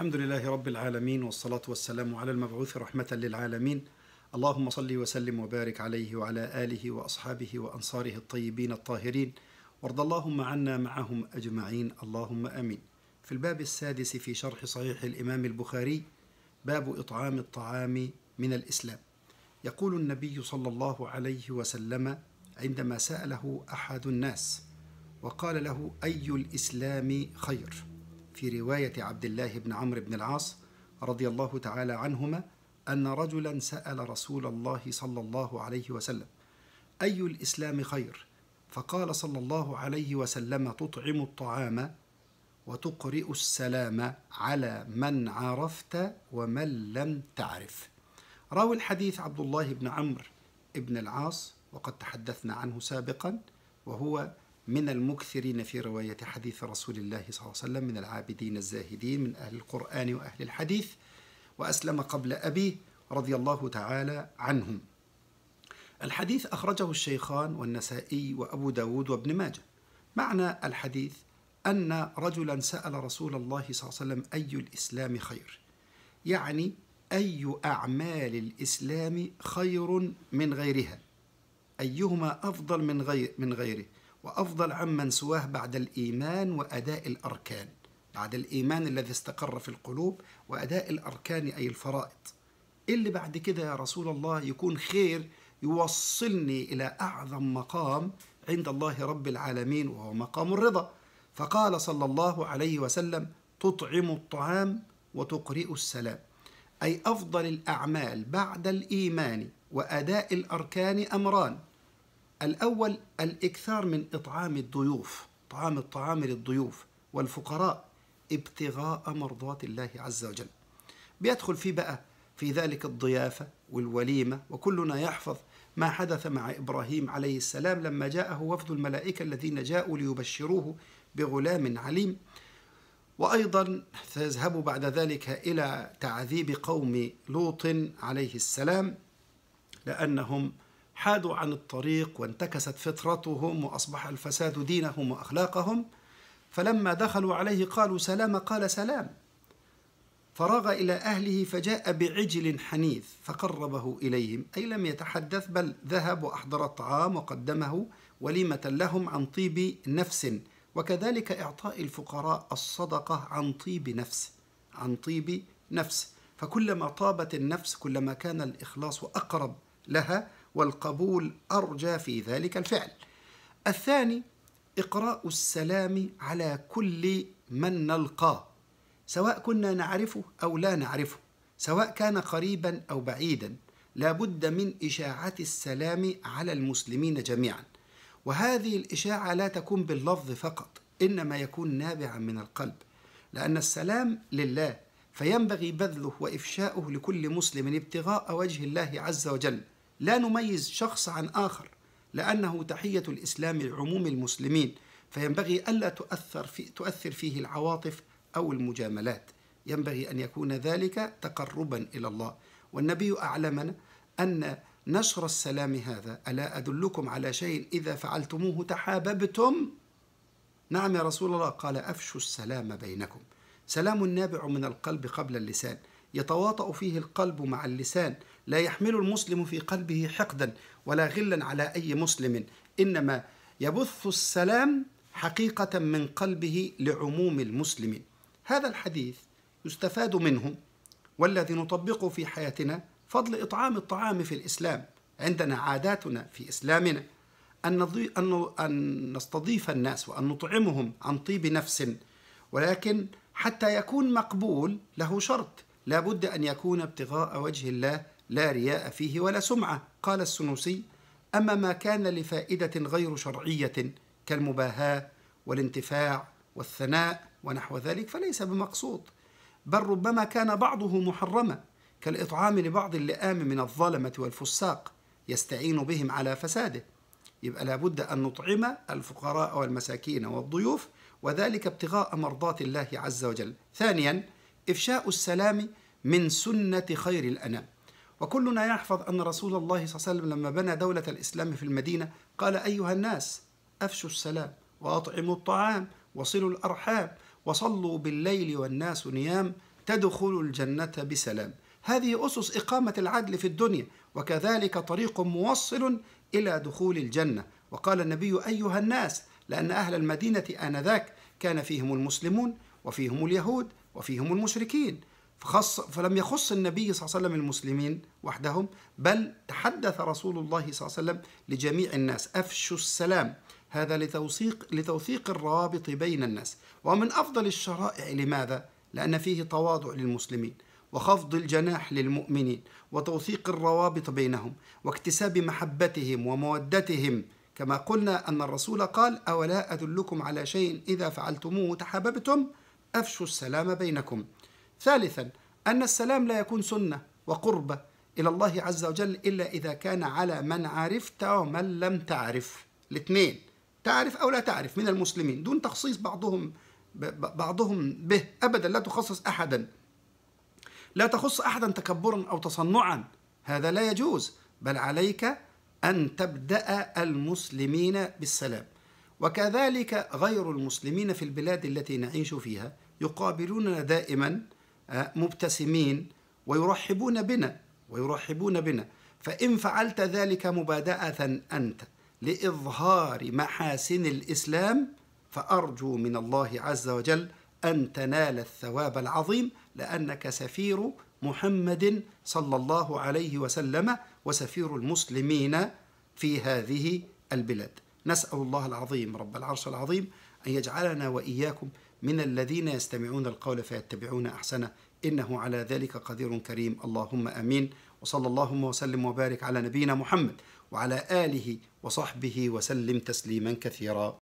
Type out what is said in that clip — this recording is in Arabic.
الحمد لله رب العالمين والصلاة والسلام على المبعوث رحمة للعالمين اللهم صل وسلم وبارك عليه وعلى آله وأصحابه وأنصاره الطيبين الطاهرين وارض اللهم عنا معهم أجمعين اللهم أمين في الباب السادس في شرح صحيح الإمام البخاري باب إطعام الطعام من الإسلام يقول النبي صلى الله عليه وسلم عندما سأله أحد الناس وقال له أي الإسلام خير؟ في رواية عبد الله بن عمرو بن العاص رضي الله تعالى عنهما أن رجلا سأل رسول الله صلى الله عليه وسلم أي الإسلام خير؟ فقال صلى الله عليه وسلم تطعم الطعام وتقرئ السلام على من عرفت ومن لم تعرف راوي الحديث عبد الله بن عمرو بن العاص وقد تحدثنا عنه سابقا وهو من المكثرين في رواية حديث رسول الله صلى الله عليه وسلم من العابدين الزاهدين من أهل القرآن وأهل الحديث وأسلم قبل أبيه رضي الله تعالى عنهم الحديث أخرجه الشيخان والنسائي وأبو داود وابن ماجه معنى الحديث أن رجلا سأل رسول الله صلى الله عليه وسلم أي الإسلام خير يعني أي أعمال الإسلام خير من غيرها أيهما أفضل من غير من غيره وأفضل عمن سواه بعد الإيمان وأداء الأركان بعد الإيمان الذي استقر في القلوب وأداء الأركان أي الفرائض إيه اللي بعد كده يا رسول الله يكون خير يوصلني إلى أعظم مقام عند الله رب العالمين وهو مقام الرضا فقال صلى الله عليه وسلم تطعم الطعام وتقرئ السلام أي أفضل الأعمال بعد الإيمان وأداء الأركان أمران الأول الإكثار من إطعام الضيوف طعام الطعام للضيوف والفقراء ابتغاء مرضات الله عز وجل بيدخل فيه بقى في ذلك الضيافة والوليمة وكلنا يحفظ ما حدث مع إبراهيم عليه السلام لما جاءه وفد الملائكة الذين جاءوا ليبشروه بغلام عليم وأيضا سيذهب بعد ذلك إلى تعذيب قوم لوط عليه السلام لأنهم حادوا عن الطريق وانتكست فطرتهم واصبح الفساد دينهم واخلاقهم فلما دخلوا عليه قالوا سلام قال سلام فراغ الى اهله فجاء بعجل حنيف فقربه اليهم اي لم يتحدث بل ذهب واحضر الطعام وقدمه وليمه لهم عن طيب نفس وكذلك اعطاء الفقراء الصدقه عن طيب نفس عن طيب نفس فكلما طابت النفس كلما كان الاخلاص اقرب لها والقبول أرجى في ذلك الفعل الثاني إقراء السلام على كل من نلقاه سواء كنا نعرفه أو لا نعرفه سواء كان قريبا أو بعيدا لابد من إشاعة السلام على المسلمين جميعا وهذه الإشاعة لا تكون باللفظ فقط إنما يكون نابعا من القلب لأن السلام لله فينبغي بذله وإفشاؤه لكل مسلم ابتغاء وجه الله عز وجل لا نميز شخص عن آخر لأنه تحية الإسلام لعموم المسلمين فينبغي ألا تؤثر, في تؤثر فيه العواطف أو المجاملات ينبغي أن يكون ذلك تقربا إلى الله والنبي أعلمنا أن نشر السلام هذا ألا أدلكم على شيء إذا فعلتموه تحاببتم نعم يا رسول الله قال أفشوا السلام بينكم سلام نابع من القلب قبل اللسان يتواطأ فيه القلب مع اللسان لا يحمل المسلم في قلبه حقدا ولا غلا على أي مسلم إنما يبث السلام حقيقة من قلبه لعموم المسلمين هذا الحديث يستفاد منه والذي نطبقه في حياتنا فضل إطعام الطعام في الإسلام عندنا عاداتنا في إسلامنا أن نستضيف الناس وأن نطعمهم عن طيب نفس ولكن حتى يكون مقبول له شرط لا بد أن يكون ابتغاء وجه الله لا رياء فيه ولا سمعة قال السنوسي أما ما كان لفائدة غير شرعية كالمباهاة والانتفاع والثناء ونحو ذلك فليس بمقصود بل ربما كان بعضه محرما كالإطعام لبعض اللئام من الظلمة والفساق يستعين بهم على فساده يبقى لابد أن نطعم الفقراء والمساكين والضيوف وذلك ابتغاء مرضات الله عز وجل ثانيا إفشاء السلام من سنة خير الأنام وكلنا يحفظ أن رسول الله صلى الله عليه وسلم لما بنى دولة الإسلام في المدينة قال أيها الناس أفشوا السلام وأطعموا الطعام وصلوا الأرحام وصلوا بالليل والناس نيام تدخلوا الجنة بسلام هذه أسس إقامة العدل في الدنيا وكذلك طريق موصل إلى دخول الجنة وقال النبي أيها الناس لأن أهل المدينة آنذاك كان فيهم المسلمون وفيهم اليهود وفيهم المشركين فخص فلم يخص النبي صلى الله عليه وسلم المسلمين وحدهم بل تحدث رسول الله صلى الله عليه وسلم لجميع الناس أفشوا السلام هذا لتوثيق لتوثيق الروابط بين الناس ومن أفضل الشرائع لماذا؟ لأن فيه تواضع للمسلمين وخفض الجناح للمؤمنين وتوثيق الروابط بينهم واكتساب محبتهم ومودتهم كما قلنا أن الرسول قال أولا أدلكم على شيء إذا فعلتموه تحاببتم أفشوا السلام بينكم ثالثا أن السلام لا يكون سنة وقربة إلى الله عز وجل إلا إذا كان على من عرفت ومن لم تعرف الاثنين تعرف أو لا تعرف من المسلمين دون تخصيص بعضهم بعضهم به أبدا لا تخصص أحدا لا تخص أحدا تكبرا أو تصنعا هذا لا يجوز بل عليك أن تبدأ المسلمين بالسلام وكذلك غير المسلمين في البلاد التي نعيش فيها يقابلوننا دائما مبتسمين ويرحبون بنا ويرحبون بنا فإن فعلت ذلك مبادأة أنت لإظهار محاسن الإسلام فأرجو من الله عز وجل أن تنال الثواب العظيم لأنك سفير محمد صلى الله عليه وسلم وسفير المسلمين في هذه البلاد نسأل الله العظيم رب العرش العظيم أن يجعلنا وإياكم من الذين يستمعون القول فيتبعون احسنه انه على ذلك قدير كريم اللهم امين وصلى اللهم وسلم وبارك على نبينا محمد وعلى اله وصحبه وسلم تسليما كثيرا